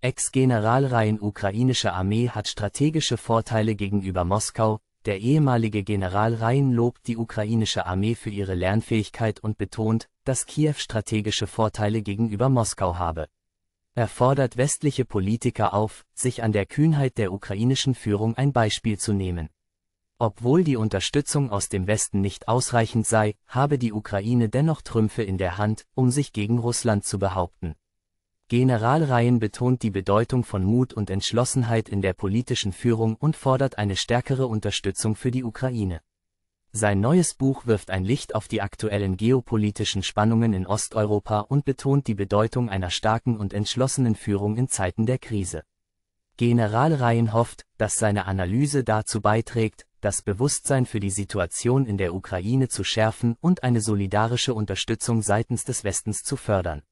Ex-Generalreihen ukrainische Armee hat strategische Vorteile gegenüber Moskau, der ehemalige General Rhein lobt die ukrainische Armee für ihre Lernfähigkeit und betont, dass Kiew strategische Vorteile gegenüber Moskau habe. Er fordert westliche Politiker auf, sich an der Kühnheit der ukrainischen Führung ein Beispiel zu nehmen. Obwohl die Unterstützung aus dem Westen nicht ausreichend sei, habe die Ukraine dennoch Trümpfe in der Hand, um sich gegen Russland zu behaupten. General Ryan betont die Bedeutung von Mut und Entschlossenheit in der politischen Führung und fordert eine stärkere Unterstützung für die Ukraine. Sein neues Buch wirft ein Licht auf die aktuellen geopolitischen Spannungen in Osteuropa und betont die Bedeutung einer starken und entschlossenen Führung in Zeiten der Krise. General Ryan hofft, dass seine Analyse dazu beiträgt, das Bewusstsein für die Situation in der Ukraine zu schärfen und eine solidarische Unterstützung seitens des Westens zu fördern.